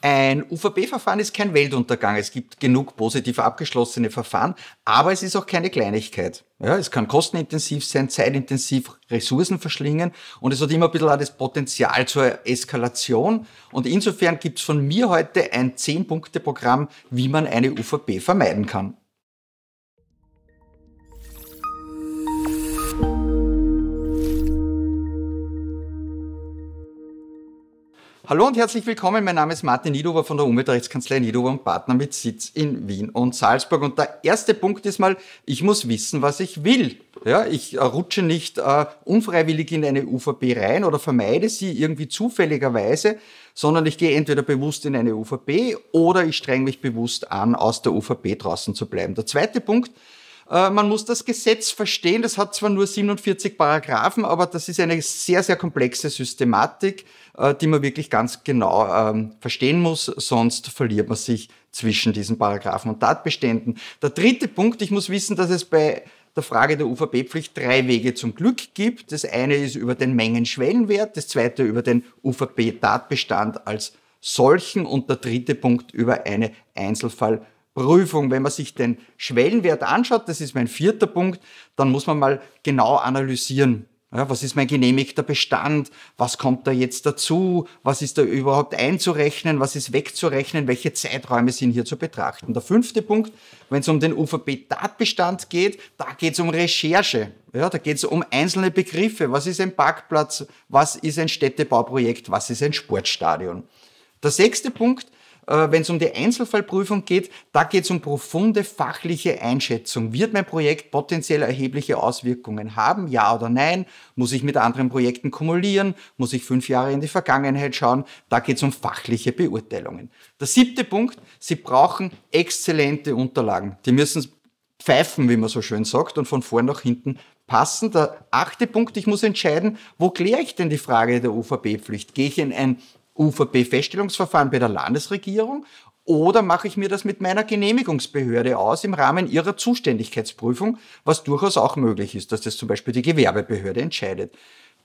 Ein UVP-Verfahren ist kein Weltuntergang. Es gibt genug positiv abgeschlossene Verfahren, aber es ist auch keine Kleinigkeit. Ja, es kann kostenintensiv sein, zeitintensiv, Ressourcen verschlingen und es hat immer ein bisschen auch das Potenzial zur Eskalation. Und insofern gibt es von mir heute ein 10 punkte programm wie man eine UVP vermeiden kann. Hallo und herzlich willkommen. Mein Name ist Martin Nidover von der Umweltrechtskanzlei Nidover und Partner mit Sitz in Wien und Salzburg. Und der erste Punkt ist mal, ich muss wissen, was ich will. Ja, ich äh, rutsche nicht äh, unfreiwillig in eine UVP rein oder vermeide sie irgendwie zufälligerweise, sondern ich gehe entweder bewusst in eine UVP oder ich streng mich bewusst an, aus der UVP draußen zu bleiben. Der zweite Punkt, äh, man muss das Gesetz verstehen. Das hat zwar nur 47 Paragraphen, aber das ist eine sehr, sehr komplexe Systematik, äh, die man wirklich ganz genau ähm, verstehen muss. Sonst verliert man sich zwischen diesen Paragraphen und Tatbeständen. Der dritte Punkt, ich muss wissen, dass es bei der Frage der UVP-Pflicht drei Wege zum Glück gibt. Das eine ist über den Mengenschwellenwert, das zweite über den UVP-Tatbestand als solchen und der dritte Punkt über eine Einzelfall Prüfung, wenn man sich den Schwellenwert anschaut, das ist mein vierter Punkt, dann muss man mal genau analysieren. Ja, was ist mein genehmigter Bestand? Was kommt da jetzt dazu? Was ist da überhaupt einzurechnen? Was ist wegzurechnen? Welche Zeiträume sind hier zu betrachten? Der fünfte Punkt, wenn es um den UVB-Tatbestand geht, da geht es um Recherche. Ja, da geht es um einzelne Begriffe. Was ist ein Parkplatz? Was ist ein Städtebauprojekt? Was ist ein Sportstadion? Der sechste Punkt, äh, wenn es um die Einzelfallprüfung geht, da geht es um profunde fachliche Einschätzung. Wird mein Projekt potenziell erhebliche Auswirkungen haben? Ja oder nein? Muss ich mit anderen Projekten kumulieren? Muss ich fünf Jahre in die Vergangenheit schauen? Da geht es um fachliche Beurteilungen. Der siebte Punkt, Sie brauchen exzellente Unterlagen. Die müssen pfeifen, wie man so schön sagt, und von vorn nach hinten passen. Der achte Punkt, ich muss entscheiden, wo kläre ich denn die Frage der UVB-Pflicht? Gehe ich in ein UVP-Feststellungsverfahren bei der Landesregierung oder mache ich mir das mit meiner Genehmigungsbehörde aus im Rahmen ihrer Zuständigkeitsprüfung, was durchaus auch möglich ist, dass das zum Beispiel die Gewerbebehörde entscheidet.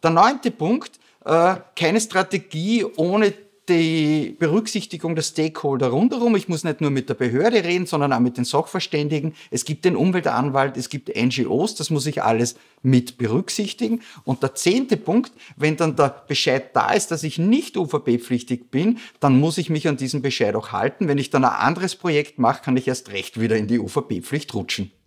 Der neunte Punkt, äh, keine Strategie ohne die Berücksichtigung der Stakeholder rundherum. Ich muss nicht nur mit der Behörde reden, sondern auch mit den Sachverständigen. Es gibt den Umweltanwalt, es gibt NGOs, das muss ich alles mit berücksichtigen. Und der zehnte Punkt, wenn dann der Bescheid da ist, dass ich nicht UVB-pflichtig bin, dann muss ich mich an diesen Bescheid auch halten. Wenn ich dann ein anderes Projekt mache, kann ich erst recht wieder in die UVB-Pflicht rutschen.